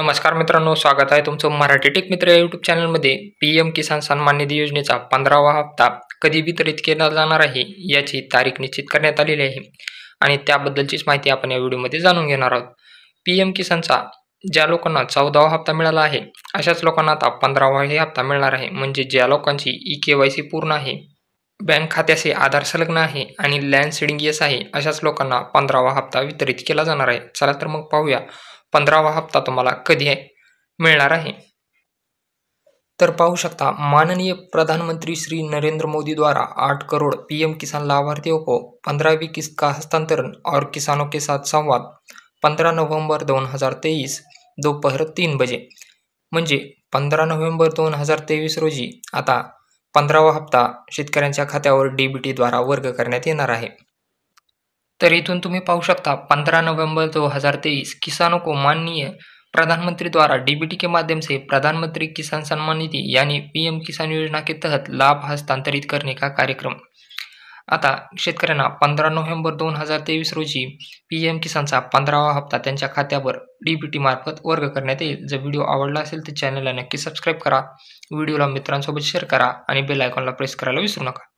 नमस्कार मित्रांनो स्वागत आहे तुमचं मराठी टेक मित्र या यूट्यूब चॅनलमध्ये पी एम किसान सन्मान निधी योजनेचा पंधरावा हप्ता कधी वितरित केला जाणार आहे याची तारीख निश्चित करण्यात आलेली आहे आणि त्याबद्दलचीच माहिती आपण या व्हिडिओमध्ये जाणून घेणार आहोत पी एम किसानचा ज्या लोकांना चौदावा हप्ता मिळाला आहे अशाच लोकांना आता पंधरावाही हप्ता मिळणार आहे म्हणजे ज्या लोकांची ई के वाय सी पूर्ण आहे बँक खात्याचे आधार संलग्न आहे आणि लँड सेडिंग येस आहे अशाच लोकांना पंधरावा हप्ता वितरित केला जाणार आहे चला तर मग पाहूया पंधरावा हप्ता तुम्हाला कधी मिळणार आहे तर पाहू शकता माननीय प्रधानमंत्री श्री नरेंद्र मोदी द्वारा आठ करोड़ पीएम किसान लाभार्थियों हो को पंधरावी किस्त का हस्तांतरण और किसानों के साथ संवाद दोन हजार तेवीस दोपहर तीन बजे म्हणजे पंधरा नोव्हेंबर दोन हजार तेवीस रोजी आता पंधरावा हप्ता शेतकऱ्यांच्या खात्यावर डी बी टीद्वारा वर्ग करण्यात येणार आहे तर इथून तुम्ही पाहू शकता पंधरा नोव्हेंबर दोन हज़ार तेवीस किसानो को माननीय प्रधानमंत्री द्वारा डीबीटी के माध्यम से प्रधानमंत्री किसान सम्मान यांनी यानी पीएम किसान योजना के तहत लाभ हस्तांतरित करणे का कार्यक्रम आता शेतकऱ्यांना पंधरा नोव्हेंबर दोन हजार तेवीस रोजी पी एम किसानचा पंधरावा हप्ता त्यांच्या खात्यावर डी बी टी मार्फत वर्ग करण्यात येईल जर व्हिडिओ आवडला असेल तर चॅनलला नक्की सबस्क्राईब करा व्हिडिओला मित्रांसोबत शेअर करा आणि बेल आयकॉनला प्रेस करायला विसरू नका